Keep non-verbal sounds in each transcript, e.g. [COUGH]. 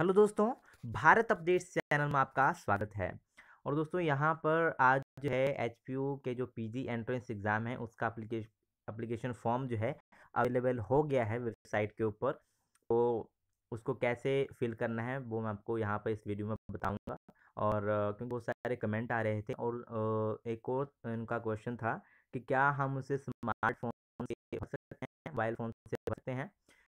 hello दोस्तों Bharat updates channel में आपका स्वागत है और दोस्तों यहाँ पर आज जो है एच के जो पीजी एंट्रेंस एग्ज़ाम है उसका अप्लीकेशन फॉर्म जो है अवेलेबल हो गया है वेबसाइट के ऊपर तो उसको कैसे फिल करना है वो मैं आपको यहाँ पर इस वीडियो में बताऊँगा और क्योंकि बहुत सारे कमेंट आ रहे थे और एक और उनका क्वेश्चन था कि क्या हम उसे स्मार्टफोन से सकते हैं मोबाइल फ़ोन से भरते हैं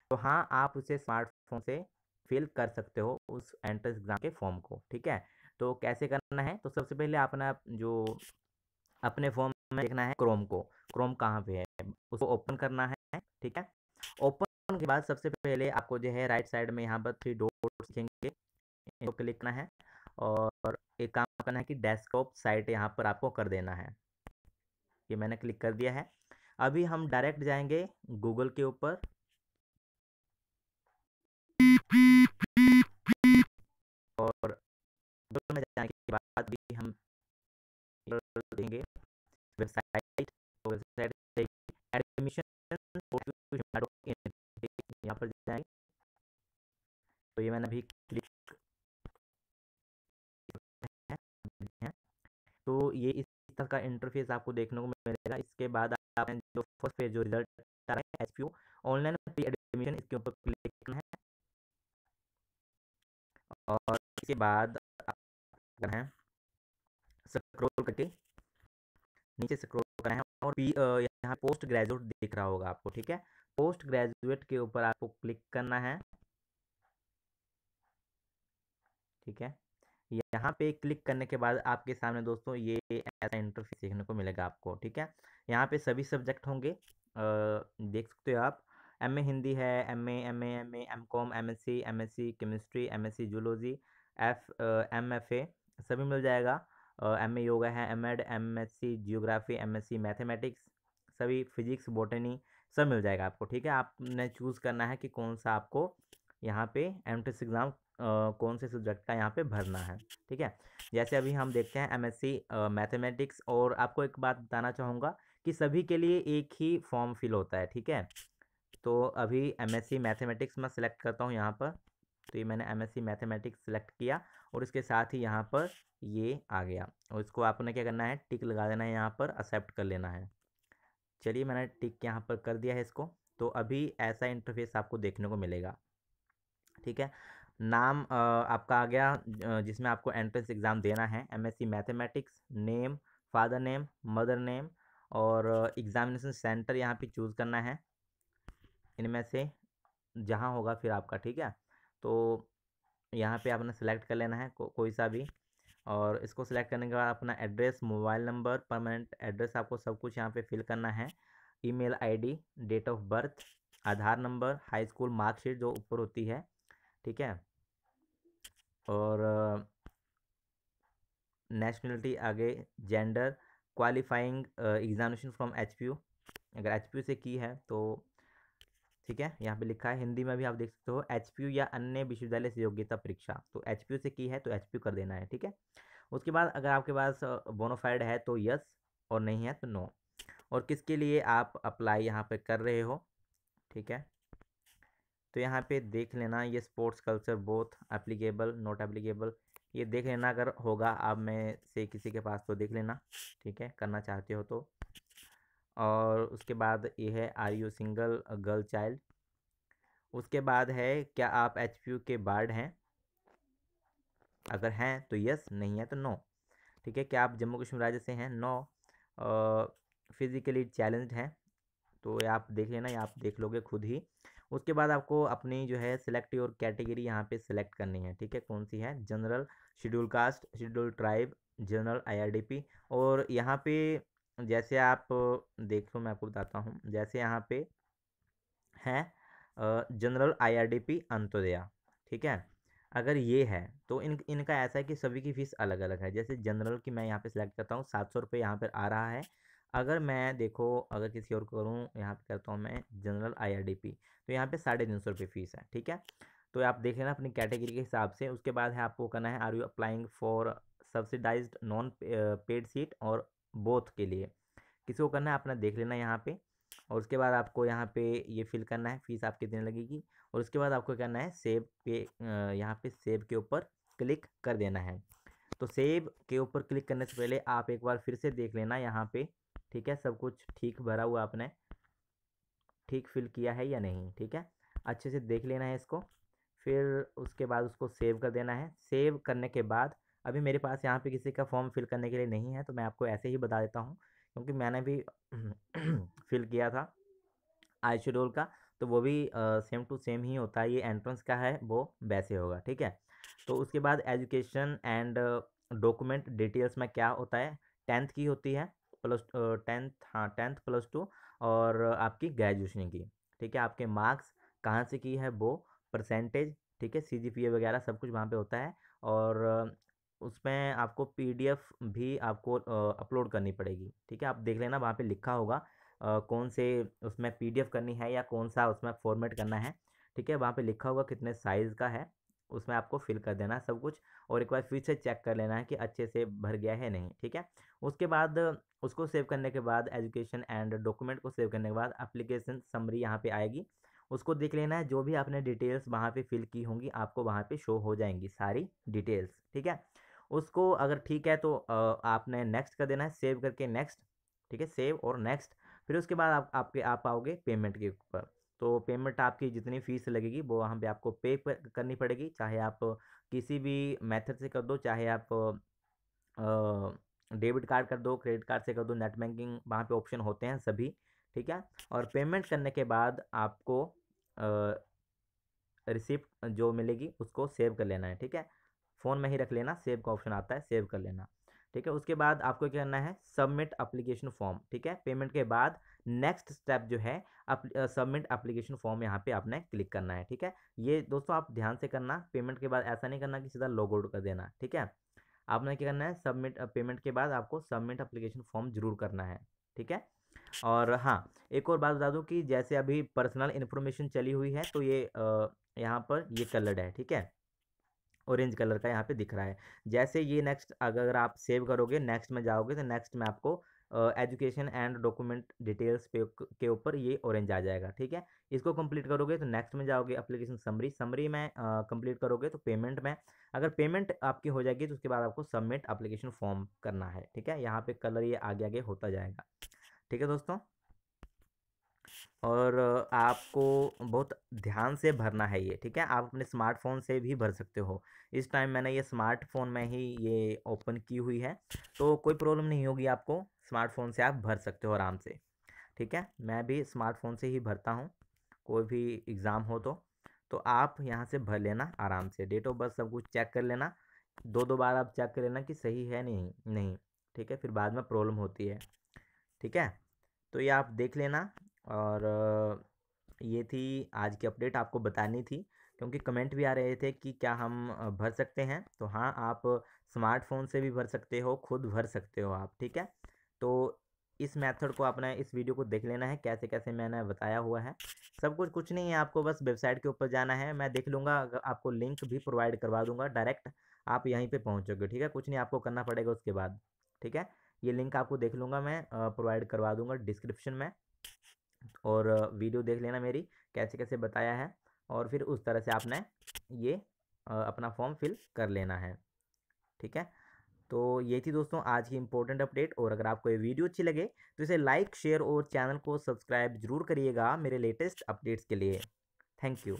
तो हाँ आप उसे स्मार्टफोन से फिल कर सकते हो उस एंट्रेंस एग्ज़ाम के फॉर्म को ठीक है तो कैसे करना है तो सबसे पहले अपना जो अपने फॉर्म में देखना है क्रोम को क्रोम कहाँ पे है उसको ओपन करना है ठीक है ओपन के बाद सबसे पहले आपको जो है राइट साइड में यहाँ पर थ्री डॉट दिखेंगे इनको क्लिक करना है और एक काम करना है कि डेस्कटॉप साइट यहाँ पर आपको कर देना है ये मैंने क्लिक कर दिया है अभी हम डायरेक्ट जाएंगे गूगल के ऊपर और में जाने के बाद भी हम देंगे वेबसाइट तो वेबसाइट एडमिशन यहाँ पर जाएंगे तो ये मैंने अभी क्लिक तो ये इस तरह का इंटरफेस आपको देखने को मिलेगा इसके बाद आपने जो फर्स्ट पेज जो रिजल्ट आ रहा है एस ऑनलाइन प्री एडमिशन इसके ऊपर क्लिक करना है और इसके बाद करना स्क्रॉल करके नीचे स्क्रॉल रहे हैं और पी यहाँ पोस्ट ग्रेजुएट दिख रहा होगा आपको ठीक है पोस्ट ग्रेजुएट के ऊपर आपको क्लिक करना है ठीक है यहाँ पे क्लिक करने के बाद आपके सामने दोस्तों ये ऐसा इंटरफेस देखने को मिलेगा आपको ठीक है यहाँ पे सभी सब्जेक्ट होंगे आ, देख सकते हो आप एम ए हिंदी है M A M A M A M com M S C M S C chemistry M S C zoology F M F A सभी मिल जाएगा एम ए योगा है M Ed M S C geography M S C mathematics सभी physics botany सब मिल जाएगा आपको ठीक है आपने चूज़ करना है कि कौन सा आपको यहाँ पे एम एग्ज़ाम कौन से सब्जेक्ट का यहाँ पे भरना है ठीक है जैसे अभी हम देखते हैं एम एस सी मैथेमेटिक्स और आपको एक बात बताना चाहूँगा कि सभी के लिए एक ही फॉर्म फिल होता है ठीक है तो अभी एम एस सी मैथेमेटिक्स मैं सिलेक्ट करता हूँ यहाँ पर तो ये मैंने M S C mathematics select किया और इसके साथ ही यहाँ पर ये आ गया और इसको आपने क्या करना है टिक लगा देना है यहाँ पर एक्सेप्ट कर लेना है चलिए मैंने टिक यहाँ पर कर दिया है इसको तो अभी ऐसा इंटरफेस आपको देखने को मिलेगा ठीक है नाम आपका आ गया जिसमें आपको एंट्रेंस एग्ज़ाम देना है M S C mathematics name father name mother name और एग्ज़ामिनेशन सेंटर यहाँ पे चूज़ करना है इनमें से जहाँ होगा फिर आपका ठीक है तो यहाँ पे आपने सेलेक्ट कर लेना है को, कोई सा भी और इसको सेलेक्ट करने के बाद अपना address mobile number permanent address आपको सब कुछ यहाँ पे फिल करना है email ID date of birth Aadhaar number high school marksheet जो ऊपर होती है ठीक है और नेशनलिटी आगे gender qualifying examination from H अगर एच से की है तो ठीक है यहाँ पे लिखा है हिंदी में भी आप देख सकते हो एच या अन्य विश्वविद्यालय से योग्यता परीक्षा तो एच से की है तो एच कर देना है ठीक है उसके बाद अगर आपके पास बोनोफाइड है तो यस और नहीं है तो नो और किसके लिए आप अप्लाई यहाँ पे कर रहे हो ठीक है तो यहाँ पे देख लेना ये sports culture both applicable not applicable ये देख लेना अगर होगा आप में से किसी के पास तो देख लेना ठीक है करना चाहते हो तो और उसके बाद ये है are you single girl child उसके बाद है क्या आप एच के बार्ड हैं अगर हैं तो यस नहीं है तो नो ठीक है क्या आप जम्मू कश्मीर राज्य से हैं नो फिज़िकली चैलेंज हैं तो ये आप देख लेना या आप देख लोगे खुद ही उसके बाद आपको अपनी जो है सिलेक्ट और कैटेगरी यहाँ पे सिलेक्ट करनी है ठीक है कौन सी है general schedule caste schedule tribe general IRDP और यहाँ पे जैसे आप देखो मैं आपको बताता हूँ जैसे यहाँ पे है जनरल आईआरडीपी अंत्योदया ठीक है अगर ये है तो इन इनका ऐसा है कि सभी की फ़ीस अलग अलग है जैसे जनरल की मैं यहाँ पे सिलेक्ट करता हूँ सात सौ रुपये यहाँ पर आ रहा है अगर मैं देखो अगर किसी और करूँ यहाँ पे करता हूँ मैं जनरल आईआरडीपी तो यहाँ पे साढ़े तीन सौ रुपये फ़ीस है ठीक है तो आप देख लेना अपनी कैटेगरी के हिसाब से उसके बाद है आपको करना है are you applying for subsidize non paid seat और बोथ के लिए किसी को करना है अपना देख लेना यहाँ पे और उसके बाद आपको यहाँ पे ये फिल करना है फीस आपकी देने लगेगी और उसके बाद आपको करना है सेव पे यहाँ पे सेव के ऊपर क्लिक कर देना है तो सेव के ऊपर क्लिक करने से पहले आप एक बार फिर से देख लेना यहाँ पे ठीक है सब कुछ ठीक भरा हुआ आपने ठीक फिल किया है या नहीं ठीक है अच्छे से देख लेना है इसको फिर उसके बाद उसको सेव कर देना है सेव करने के बाद अभी मेरे पास यहाँ पे किसी का फॉर्म फिल करने के लिए नहीं है तो मैं आपको ऐसे ही बता देता हूँ क्योंकि मैंने भी [CLEARS THROAT] फिल किया था आई शेड्यूल का तो वो भी सेम टू सेम ही होता है ये एंट्रेंस का है वो वैसे होगा ठीक है तो उसके बाद एजुकेशन एंड डॉक्यूमेंट डिटेल्स में क्या होता है टेंथ की होती है प्लस टेंथ हाँ टेंथ प्लस टू और आपकी ग्रेजुएशन की ठीक है आपके मार्क्स कहाँ से की है वो परसेंटेज ठीक है सी वगैरह सब कुछ वहाँ पे होता है और उसमें आपको पी भी आपको अपलोड करनी पड़ेगी ठीक है आप देख लेना वहाँ पे लिखा होगा आ, कौन से उसमें पीडीएफ करनी है या कौन सा उसमें फॉर्मेट करना है ठीक है वहाँ पे लिखा होगा कितने साइज़ का है उसमें आपको फिल कर देना है सब कुछ और एक बार फिर से चेक कर लेना है कि अच्छे से भर गया है नहीं ठीक है उसके बाद उसको सेव करने के बाद एजुकेशन एंड डॉक्यूमेंट को सेव करने के बाद अप्लीकेशन समरी यहाँ पर आएगी उसको देख लेना है जो भी आपने डिटेल्स वहाँ पे फिल की होंगी आपको वहाँ पे शो हो जाएंगी सारी डिटेल्स ठीक है उसको अगर ठीक है तो आपने नेक्स्ट कर देना है सेव करके नेक्स्ट ठीक है सेव और नेक्स्ट फिर उसके बाद आप आपके आप आओगे पेमेंट के ऊपर तो पेमेंट आपकी जितनी फीस लगेगी वो वहाँ पे आपको पे करनी पड़ेगी चाहे आप किसी भी मेथड से कर दो चाहे आप डेबिट कार्ड कर दो क्रेडिट कार्ड से कर दो नेट बैंकिंग वहाँ पे ऑप्शन होते हैं सभी ठीक है और पेमेंट करने के बाद आपको रिसिप्ट जो मिलेगी उसको सेव कर लेना है ठीक है फ़ोन में ही रख लेना सेव का ऑप्शन आता है सेव कर लेना ठीक है उसके बाद आपको क्या करना है सबमिट अप्लीकेशन फॉर्म ठीक है पेमेंट के बाद नेक्स्ट स्टेप जो है सबमिट अप्लीकेशन फॉर्म यहाँ पे आपने क्लिक करना है ठीक है ये दोस्तों आप ध्यान से करना पेमेंट के बाद ऐसा नहीं करना कि सीधा लॉग आउट कर देना ठीक है आपने क्या करना है सबमिट पेमेंट के बाद आपको सबमिट अप्लीकेशन फॉर्म जरूर करना है ठीक है और हाँ एक और बात बता दूँ कि जैसे अभी पर्सनल इन्फॉर्मेशन चली हुई है तो ये यहाँ पर ये कलर्ड है ठीक है ऑरेंज कलर का यहाँ पे दिख रहा है जैसे ये नेक्स्ट अगर आप सेव करोगे नेक्स्ट में जाओगे तो नेक्स्ट में आपको एजुकेशन एंड डॉक्यूमेंट डिटेल्स पे के ऊपर ये ऑरेंज आ जाएगा ठीक है इसको कंप्लीट करोगे तो नेक्स्ट में जाओगे अप्लीकेशन समरी समरी में कंप्लीट करोगे तो पेमेंट में अगर पेमेंट आपकी हो जाएगी तो उसके बाद आपको सबमिट अप्लीकेशन फॉर्म करना है ठीक है यहाँ पर कलर ये आगे आगे होता जाएगा ठीक है दोस्तों और आपको बहुत ध्यान से भरना है ये ठीक है आप अपने स्मार्टफोन से भी भर सकते हो इस टाइम मैंने ये स्मार्टफोन में ही ये ओपन की हुई है तो कोई प्रॉब्लम नहीं होगी आपको स्मार्टफोन से आप भर सकते हो आराम से ठीक है मैं भी स्मार्टफोन से ही भरता हूँ कोई भी एग्ज़ाम हो तो तो आप यहाँ से भर लेना आराम से डेट ऑफ बर्थ सब कुछ चेक कर लेना दो दो बार आप चेक कर लेना कि सही है नहीं नहीं ठीक है फिर बाद में प्रॉब्लम होती है ठीक है तो ये आप देख लेना और ये थी आज की अपडेट आपको बतानी थी क्योंकि कमेंट भी आ रहे थे कि क्या हम भर सकते हैं तो हाँ आप स्मार्टफोन से भी भर सकते हो खुद भर सकते हो आप ठीक है तो इस मेथड को आपने इस वीडियो को देख लेना है कैसे कैसे मैंने बताया हुआ है सब कुछ कुछ नहीं है आपको बस वेबसाइट के ऊपर जाना है मैं देख लूँगा आपको लिंक भी प्रोवाइड करवा दूँगा डायरेक्ट आप यहीं पर पहुँचोगे ठीक है कुछ नहीं आपको करना पड़ेगा उसके बाद ठीक है ये लिंक आपको देख लूँगा मैं प्रोवाइड करवा दूँगा डिस्क्रिप्शन में और वीडियो देख लेना मेरी कैसे कैसे बताया है और फिर उस तरह से आपने ये अपना फॉर्म फिल कर लेना है ठीक है तो ये थी दोस्तों आज की इम्पोर्टेंट अपडेट और अगर आपको ये वीडियो अच्छी लगे तो इसे लाइक शेयर और चैनल को सब्सक्राइब जरूर करिएगा मेरे लेटेस्ट अपडेट्स के लिए थैंक यू